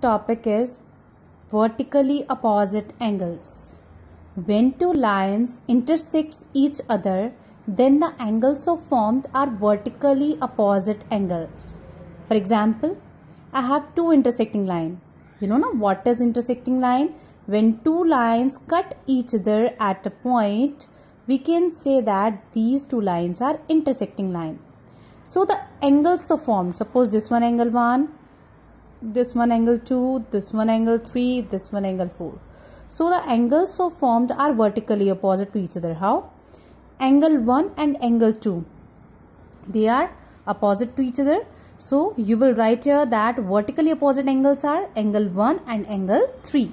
topic is vertically opposite angles. When two lines intersect each other, then the angles so formed are vertically opposite angles. For example, I have two intersecting line. You know now what is intersecting line? When two lines cut each other at a point, we can say that these two lines are intersecting line. So the angles so formed. Suppose this one angle 1 this one angle 2 this one angle 3 this one angle 4 so the angles so formed are vertically opposite to each other how angle 1 and angle 2 they are opposite to each other so you will write here that vertically opposite angles are angle 1 and angle 3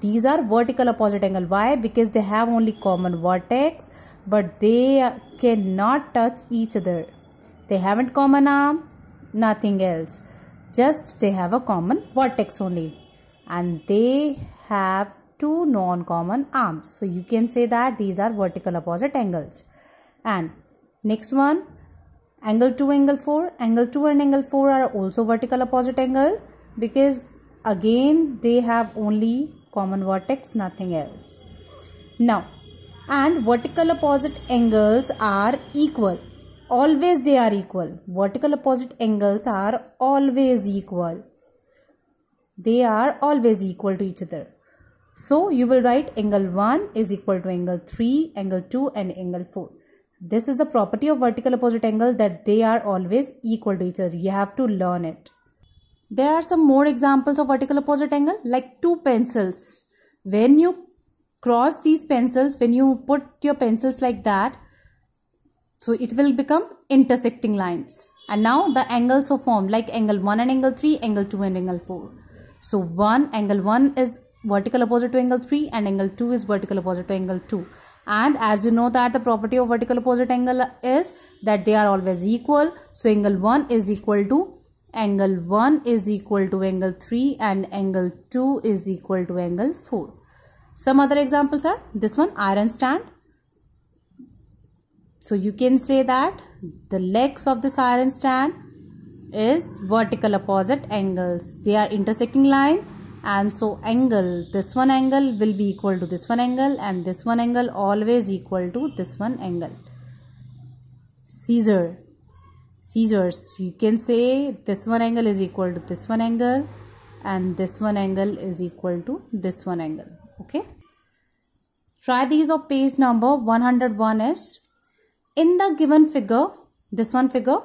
these are vertical opposite angle why because they have only common vertex but they cannot touch each other they haven't common arm nothing else just they have a common vertex only and they have two non-common arms so you can say that these are vertical opposite angles and next one angle 2 angle 4 angle 2 and angle 4 are also vertical opposite angle because again they have only common vertex nothing else now and vertical opposite angles are equal always they are equal. Vertical opposite angles are always equal. They are always equal to each other. So you will write angle 1 is equal to angle 3, angle 2 and angle 4. This is the property of vertical opposite angle that they are always equal to each other. You have to learn it. There are some more examples of vertical opposite angle like two pencils. When you cross these pencils, when you put your pencils like that, so it will become intersecting lines. And now the angles are formed like angle 1 and angle 3, angle 2 and angle 4. So 1, angle 1 is vertical opposite to angle 3 and angle 2 is vertical opposite to angle 2. And as you know that the property of vertical opposite angle is that they are always equal. So angle 1 is equal to angle 1 is equal to angle 3 and angle 2 is equal to angle 4. Some other examples are this one iron stand so you can say that the legs of this iron stand is vertical opposite angles. They are intersecting line and so angle this one angle will be equal to this one angle and this one angle always equal to this one angle. Caesar scissors you can say this one angle is equal to this one angle and this one angle is equal to this one angle okay try these of page number 101 is in the given figure, this one figure,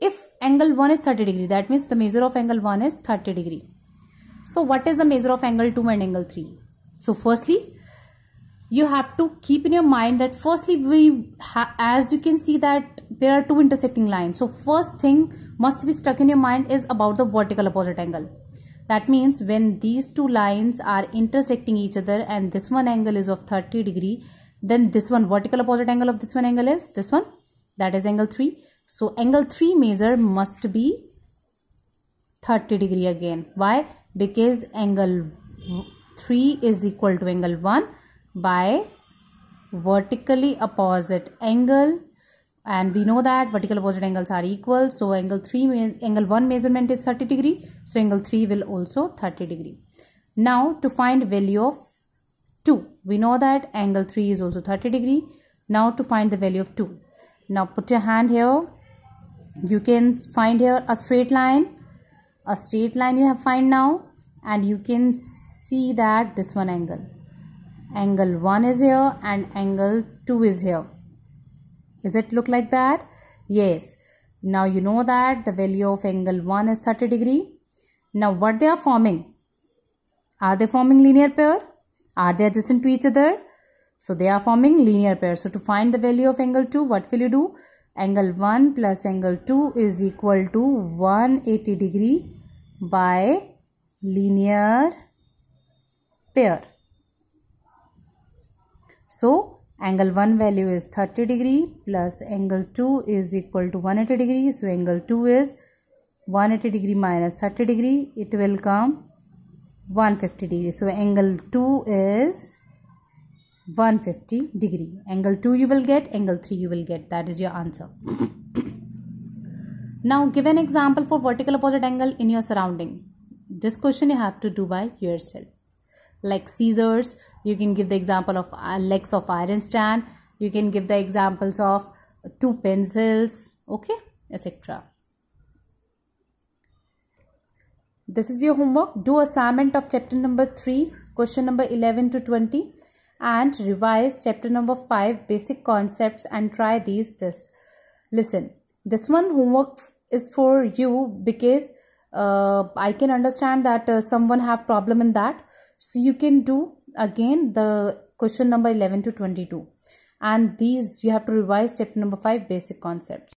if angle 1 is 30 degree, that means the measure of angle 1 is 30 degree. So what is the measure of angle 2 and angle 3? So firstly, you have to keep in your mind that firstly we as you can see that there are two intersecting lines. So first thing must be stuck in your mind is about the vertical opposite angle. That means when these two lines are intersecting each other and this one angle is of 30 degree then this one vertical opposite angle of this one angle is this one that is angle 3 so angle 3 measure must be 30 degree again why because angle 3 is equal to angle 1 by vertically opposite angle and we know that vertical opposite angles are equal so angle 3 angle 1 measurement is 30 degree so angle 3 will also 30 degree now to find value of 2. We know that angle 3 is also 30 degree. Now to find the value of 2. Now put your hand here. You can find here a straight line. A straight line you have find now. And you can see that this one angle. Angle 1 is here and angle 2 is here. Is it look like that? Yes. Now you know that the value of angle 1 is 30 degree. Now what they are forming? Are they forming linear pair? Are they adjacent to each other? So they are forming linear pair. So to find the value of angle 2, what will you do? Angle 1 plus angle 2 is equal to 180 degree by linear pair. So angle 1 value is 30 degree plus angle 2 is equal to 180 degree. So angle 2 is 180 degree minus 30 degree. It will come 150 degree so angle 2 is 150 degree angle 2 you will get angle 3 you will get that is your answer now give an example for vertical opposite angle in your surrounding this question you have to do by yourself like scissors you can give the example of uh, legs of iron stand you can give the examples of two pencils okay etc This is your homework. Do assignment of chapter number 3, question number 11 to 20 and revise chapter number 5 basic concepts and try these this. Listen, this one homework is for you because uh, I can understand that uh, someone have problem in that. So you can do again the question number 11 to 22 and these you have to revise chapter number 5 basic concepts.